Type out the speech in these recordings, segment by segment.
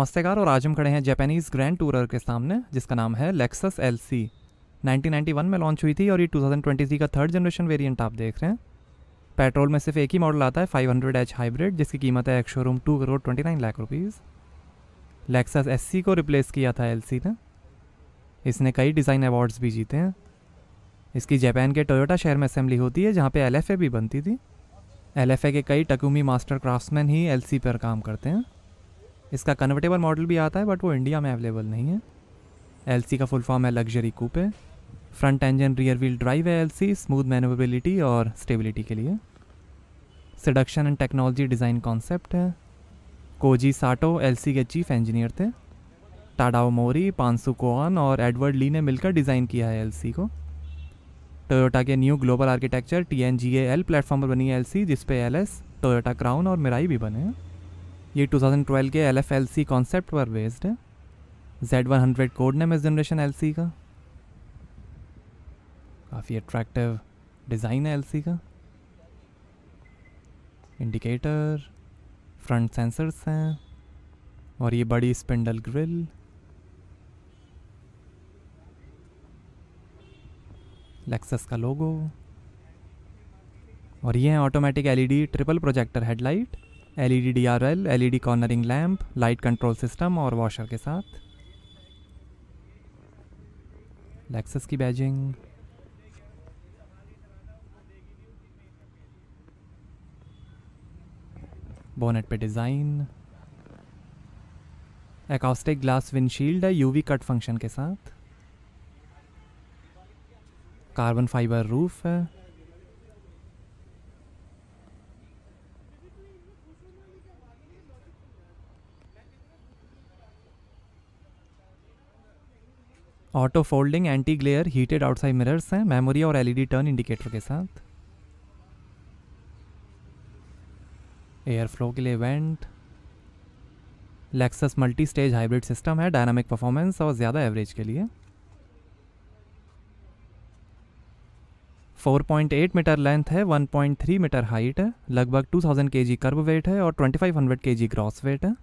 नमस्तेकार और आज हम खड़े हैं जापानीज़ ग्रैंड टूरर के सामने जिसका नाम है लेक्सस एल 1991 में लॉन्च हुई थी और ये 2023 का थर्ड जनरेशन वेरिएंट आप देख रहे हैं पेट्रोल में सिर्फ एक ही मॉडल आता है 500 एच हाइब्रिड जिसकी कीमत है एक showroom two crore twenty nine lakh rupees Lexus S को रिप्लेस किया था एल ने इसने कई डिज़ाइन अवार्ड्स भी जीते हैं इसकी जापान के टोयोटा शहर में असेंबली होती है जहाँ पर एल भी बनती थी एल के कई टकूमी मास्टर क्राफ्ट्समैन ही एल पर काम करते हैं इसका कन्वर्टेबल मॉडल भी आता है बट वो इंडिया में अवेलेबल नहीं है एल का फुल फॉर्म है luxury coupe front engine rear wheel drive है एल स्मूथ मैनोवेबिलिटी और स्टेबिलिटी के लिए seduction and technology design concept है कोजी साटो एल के चीफ इंजीनियर थे टाडाओ मोरी पानसू कोआन और एडवर्ड ली ने मिलकर डिज़ाइन किया है एल को टोयोटा के new global architecture T N G A L platform पर बनी है एल सी जिसपे एल एस टोयोटा क्राउन और मिराई भी बने हैं ये 2012 के L F L C concept पर बेस्ड है Z one hundred code name इस जनरेशन एल सी का काफ़ी अट्रैक्टिव डिज़ाइन है एल सी का इंडिकेटर फ्रंट सेंसर्स हैं और ये बड़ी स्पिंडल ग्रिल लेक्सस का लोगो और ये है automatic LED triple projector headlight L E D D R L L E D cornering lamp light control system और वॉशर के साथ लेक्सस की बैजिंग बोनेट पे डिज़ाइन एकॉस्टिक ग्लास विंडशील्ड है यूवी कट फंक्शन के साथ कार्बन फाइबर रूफ है auto folding anti glare heated outside mirrors हैं मेमोरी और एलईडी टर्न इंडिकेटर के साथ एयर फ्लो के लिए vent Lexus multi stage hybrid system है डायनामिक परफॉर्मेंस और ज़्यादा एवरेज के लिए 4.8 मीटर लेंथ है 1.3 मीटर हाइट है लगभग 2000 थाउजेंड के जी कर्ब वेट है और 2500 के जी ग्रॉस वेट है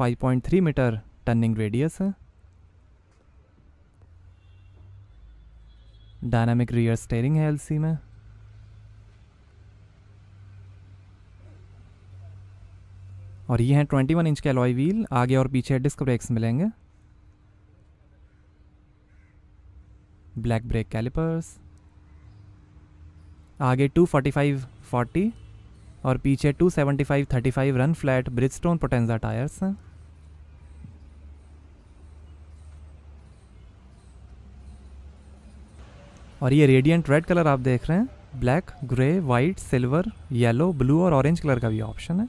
5.3 मीटर टर्निंग रेडियस है डायनामिक रियर स्टेयरिंग है एलसी में और ये हैं 21 इंच के अलॉय व्हील आगे और पीछे डिस्क ब्रेक्स मिलेंगे ब्लैक ब्रेक कैलिपर्स आगे 245 40 और पीछे 275 35 run flat Bridgestone Potenza tyres हैं और ये रेडियंट रेड कलर आप देख रहे हैं black grey white silver yellow blue और ऑरेंज कलर का भी ऑप्शन है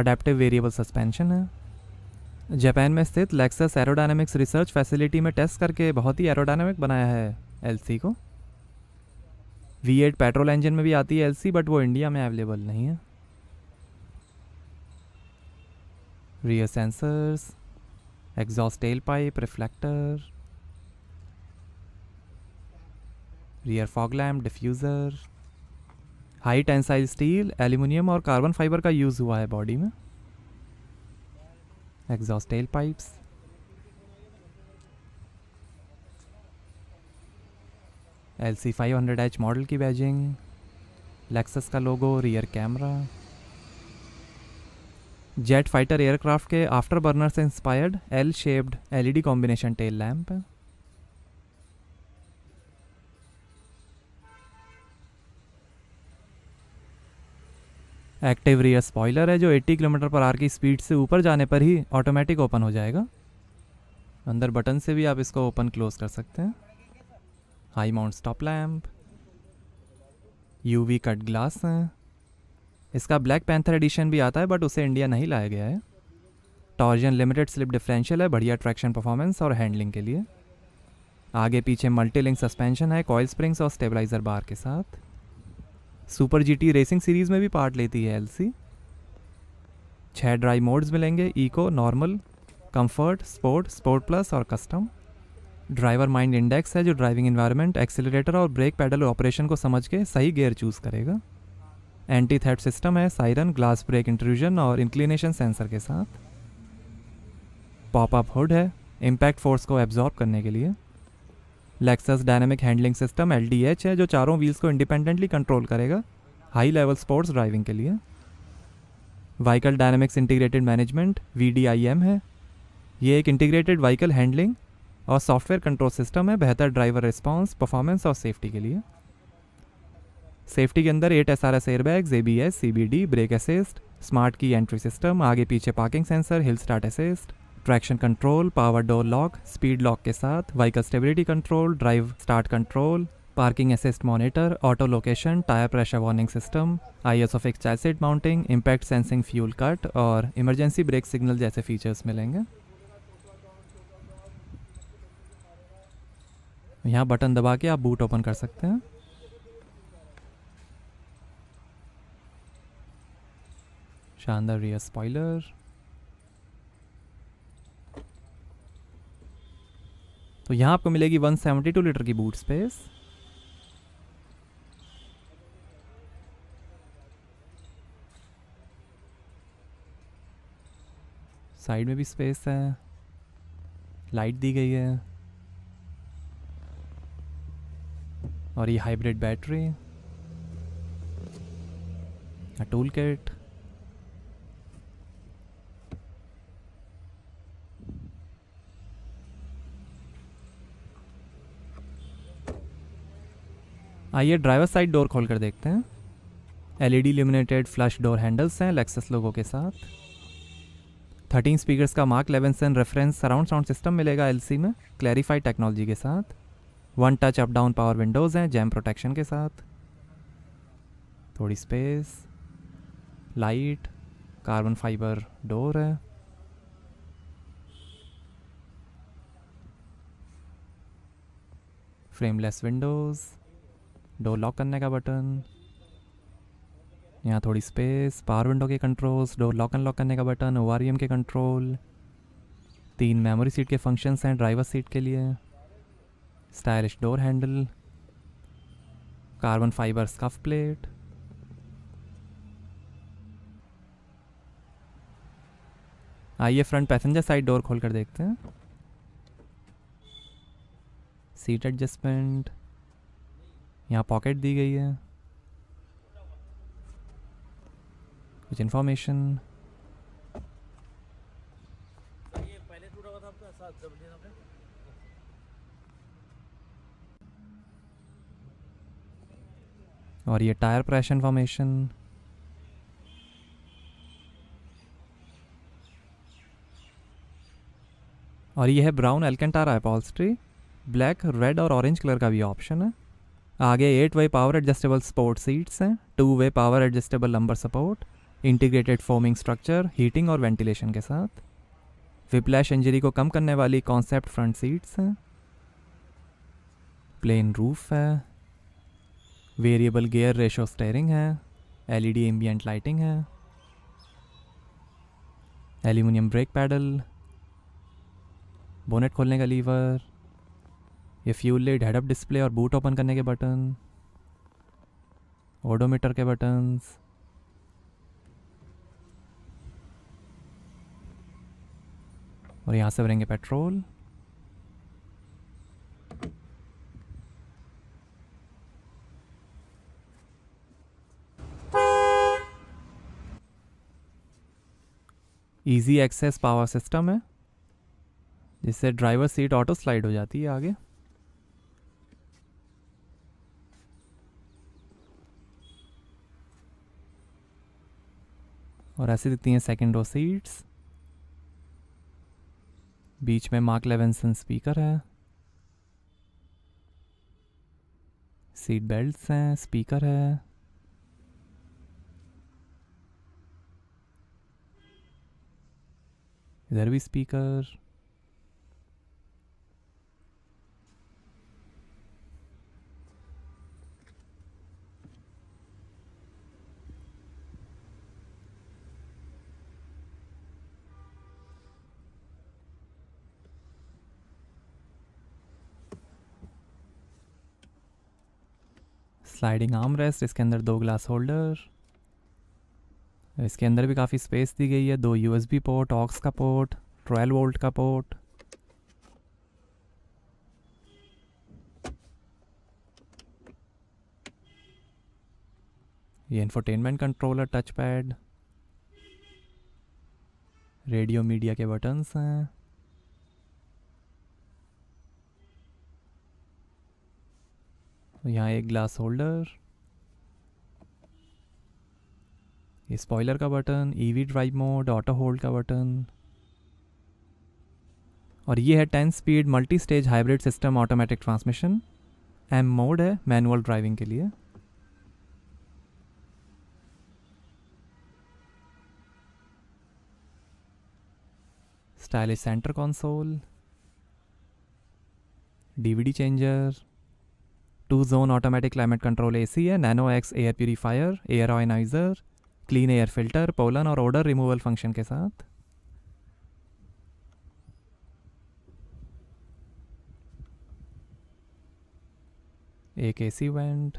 अडेप्टिव वेरिएबल सस्पेंशन है जापान में स्थित लेक्सस एरोडायनेमिक्स रिसर्च फैसिलिटी में टेस्ट करके बहुत ही एरोडायनेमिक बनाया है एलसी को वी एट पेट्रोल इंजन में भी आती है एलसी बट वो इंडिया में अवेलेबल नहीं है rear sensors exhaust tail pipe reflector rear fog lamp diffuser high tensile steel aluminium और कार्बन फाइबर का यूज़ हुआ है बॉडी में exhaust tail pipes L C five hundred H model की बैजिंग लेक्सस का logo rear camera jet fighter aircraft के after burner से inspired L shaped LED combination tail lamp है एक्टिव रियर स्पॉइलर है जो 80 किलोमीटर पर R की speed से ऊपर जाने पर ही ऑटोमेटिक ओपन हो जाएगा अंदर बटन से भी आप इसको ओपन क्लोज कर सकते हैं high mount stop lamp UV cut glass हैं इसका ब्लैक पैंथर एडिशन भी आता है बट उसे इंडिया नहीं लाया गया है टॉर्जन लिमिटेड स्लिप डिफरेंशियल है बढ़िया ट्रैक्शन परफॉर्मेंस और हैंडलिंग के लिए आगे पीछे मल्टी लिंक सस्पेंशन है कॉयल स्प्रिंग्स और स्टेबलाइजर बार के साथ सुपर जीटी रेसिंग सीरीज़ में भी पार्ट लेती है एलसी छः ड्राई मोड्स मिलेंगे eco normal comfort sport sport plus और कस्टम ड्राइवर माइंड इंडेक्स है जो ड्राइविंग इन्वायरमेंट एक्सीटर और ब्रेक पैडल ऑपरेशन को समझ के सही गेयर चूज़ करेगा एंटी थैट सिस्टम है साइरन ग्लास ब्रेक इंट्रूजन और इंक्लिनेशन सेंसर के साथ पॉप अप हुड है इम्पैक्ट फोर्स को एब्जॉर्ब करने के लिए Lexus dynamic handling system L है जो चारों व्हील्स को इंडिपेंडेंटली कंट्रोल करेगा हाई लेवल स्पोर्ट्स ड्राइविंग के लिए vehicle dynamics integrated management V है ये एक इंटीग्रेटेड वहीकल हैंडलिंग और सॉफ्टवेयर कंट्रोल सिस्टम है बेहतर ड्राइवर रिस्पॉन्स परफॉर्मेंस और सेफ्टी के लिए सेफ्टी के अंदर eight S R S airbags A B S C B D brake assist smart key entry system आगे पीछे parking sensor hill start assist traction control power door lock speed lock के साथ vehicle stability control drive start control parking assist monitor auto location tyre pressure warning system I S off x child seat mounting impact sensing fuel cut और emergency brake signal जैसे features मिलेंगे यहाँ button दबा के आप boot open कर सकते हैं शानदार रियर स्पॉइलर तो यहाँ आपको मिलेगी 172 लीटर की बूट स्पेस साइड में भी स्पेस है लाइट दी गई है और ये हाइब्रिड बैटरी टूल किट आइए ड्राइवर साइड डोर खोल कर देखते हैं LED illuminated flush door handles हैं लेक्सस लोगों के साथ थर्टीन स्पीकर्स का Mark Levinson reference surround sound system मिलेगा एलसी में क्लैरिफाइड टेक्नोलॉजी के साथ one touch up down power windows हैं जैम प्रोटेक्शन के साथ थोड़ी space light carbon fibre door है फ्रेमलेस विंडोज़ डोर लॉक करने का बटन यहाँ थोड़ी स्पेस पावर विंडो के कंट्रोल्स डोर लॉक अनलॉक करने का बटन ओ के कंट्रोल तीन मेमोरी सीट के फंक्शंस हैं ड्राइवर सीट के लिए stylish door handle carbon fibre scuff plate आइए फ्रंट पैसेंजर साइड डोर खोल कर देखते हैं सीट एडजस्टमेंट यहाँ पॉकेट दी गई है कुछ इन्फॉर्मेशन और ये टायर प्रेशर इन्फॉर्मेशन और ये है brown Alcantara upholstery black red और ऑरेंज कलर का भी ऑप्शन है आगे eight way power adjustable sport seats हैं two way power adjustable lumbar support integrated foaming structure heating और वेंटिलेशन के साथ विप्लैश इंजरी को कम करने वाली कॉन्सेप्ट फ्रंट सीट्स हैं प्लेन रूफ है वेरिएबल गियर रेशो स्टेयरिंग है एलईडी एम्बियंट लाइटिंग है एल्यूमिनियम ब्रेक पैडल बोनेट खोलने का लीवर ये फ्यूल लेट हेडअप डिस्प्ले और बूट ओपन करने के बटन ओडोमीटर के बटन्स और यहाँ से भरेंगे petrol easy access power system है जिससे ड्राइवर सीट ऑटो स्लाइड हो जाती है आगे और ऐसे दिखती हैं सेकेंड रो सीट्स बीच में मार्क लेवेंसन स्पीकर है सीट बेल्ट्स हैं स्पीकर है इधर भी स्पीकर स्लाइडिंग आर्म रेस्ट इसके अंदर दो ग्लास होल्डर इसके अंदर भी काफ़ी स्पेस दी गई है दो यूएसबी पोर्ट ऑक्स का पोर्ट ट्वेल्व वोल्ट का पोर्ट ये infotainment controller touch pad radio media के बटन्स हैं तो यहाँ एक ग्लास होल्डर ये स्पॉइलर का button EV drive mode auto hold का बटन और ये है ten speed multi stage hybrid system automatic transmission M mode है मैनुअल ड्राइविंग के लिए stylish centre console DVD changer two zone automatic climate control AC है nano x air purifier air ioniser clean air filter pollen और odour removal function के साथ एक A C vent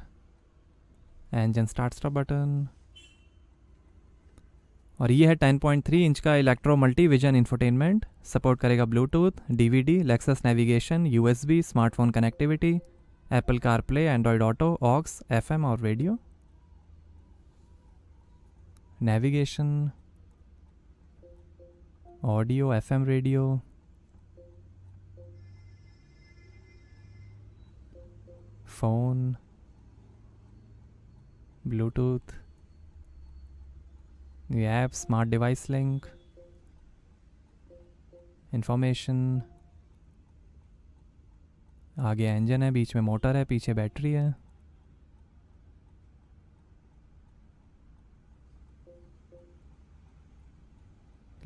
engine start stop button और ये है 10.3 inch का electro multi vision infotainment support करेगा Bluetooth DVD Lexus navigation USB smartphone connectivity Apple CarPlay, Android Auto, aux, FM or radio. Navigation, audio, FM radio. Phone, Bluetooth, the app, smart device link, information, आगे engine है बीच में motor है पीछे battery है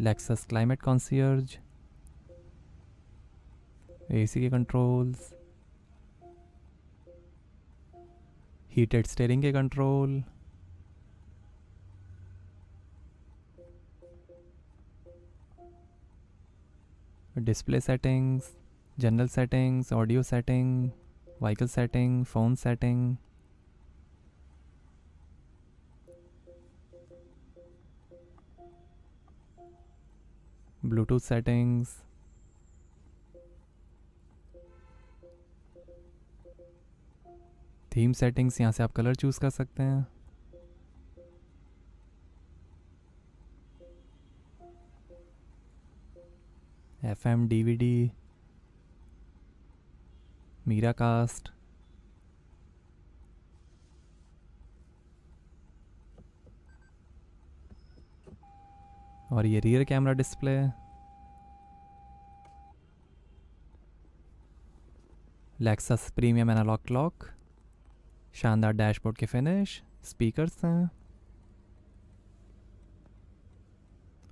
Lexus climate concierge AC के controls heated steering के control display settings general settings audio setting vehicle setting phone setting Bluetooth settings theme settings यहाँ से आप कलर चूज़ कर सकते हैं F M D V D Miracast और ये rear camera display Lexus premium analogue clock शानदार dashboard के फिनिश स्पीकर्स हैं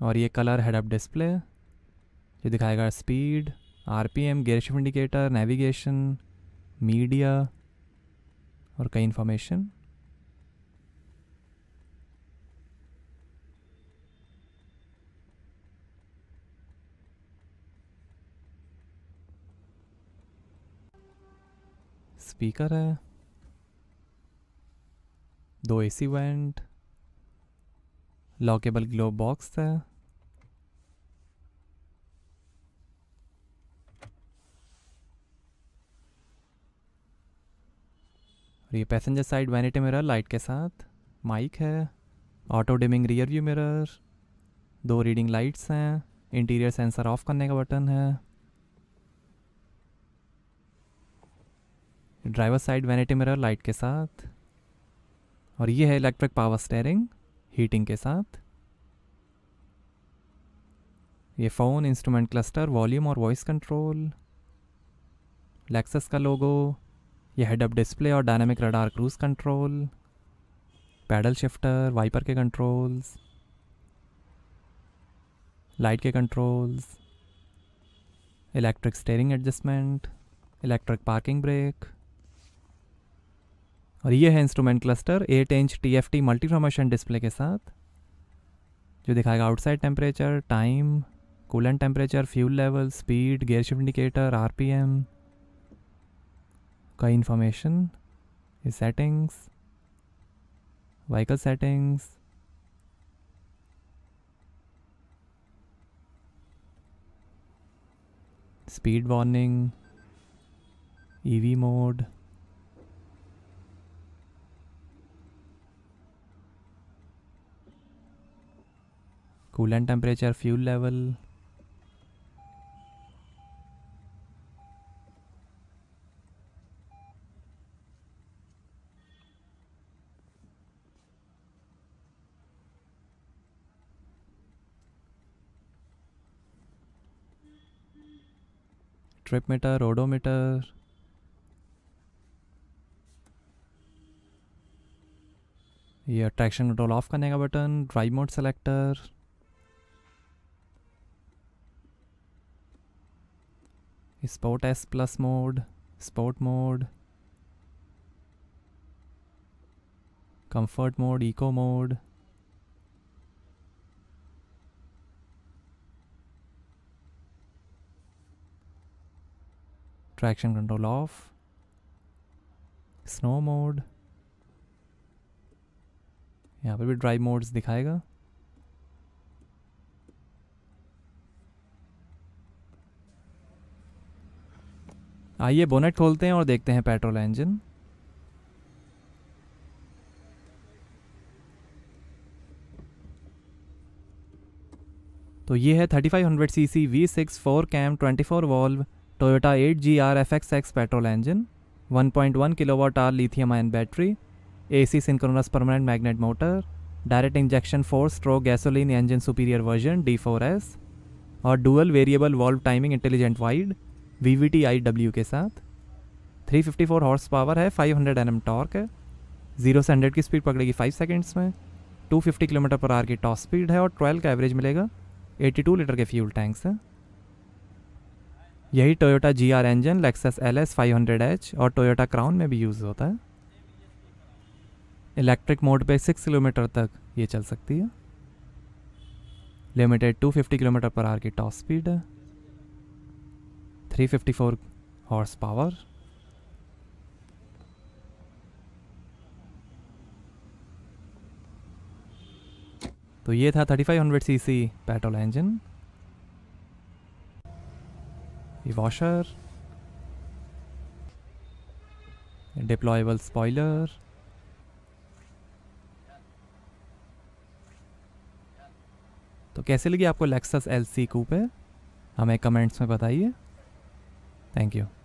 और ये कलर हेडअप डिस्प्ले ये दिखाएगा speed RPM P indicator navigation media और कई इन्फॉर्मेशन स्पीकर है दो AC vent lockable glove box है और ये passenger side vanity mirror light के साथ माइक है auto dimming rear view mirror दो रीडिंग लाइट्स हैं इंटीरियर सेंसर ऑफ करने का बटन है driver side vanity mirror light के साथ और ये है इलेक्ट्रिक पावर स्टेयरिंग हीटिंग के साथ ये फ़ोन इंस्ट्रूमेंट क्लस्टर वॉल्यूम और वॉइस कंट्रोल लेक्सस का लोगो यह हेड अप डिस्प्ले और dynamic radar cruise control paddle shifter wiper के कंट्रोल्स लाइट के controls electric steering adjustment electric parking brake और ये है instrument cluster eight inch T F T multi display के साथ जो दिखाएगा outside temperature time coolant temperature fuel level speed gear shift indicator RPM Information, information settings vehicle settings speed warning EV mode coolant temperature fuel level trip meter odometer ये traction control off करने का button drive mode selector sport S plus mode sport mode comfort mode eco mode traction control off snow mode यहाँ पर भी drive modes दिखाएगा आइए bonnet खोलते हैं और देखते हैं पेट्रोल इंजन तो ये है 3500 CC V6 four cam 24 valve Toyota 8 G R F X X petrol engine 1.1 kilowatt hour lithium ion battery A C synchronous permanent magnet motor direct injection four stroke gasoline engine superior version D four S और dual variable valve timing intelligent wide V V T I W के साथ 354 horse power है 500 hundred N M torque है zero से hundred की speed पकड़ेगी five seconds में 250 kilometre पर आर की टॉप स्पीड है और 12 का एवरेज मिलेगा 82 लीटर के फ्यूल टैंक्स हैं यही Toyota G R engine Lexus L S five hundred H और टोयोटा क्राउन में भी यूज़ होता है इलेक्ट्रिक मोड पे सिक्स किलोमीटर तक ये चल सकती है लिमिटेड टू फिफ्टी किलोमीटर पर आर की टॉप स्पीड है three fifty four horse power तो ये था thirty five hundred C petrol engine ये वॉशर डिप्लॉयबल स्पॉइलर तो कैसे लगी आपको लेक्सस एल सी कूपे हमें कमेंट्स में बताइए थैंक यू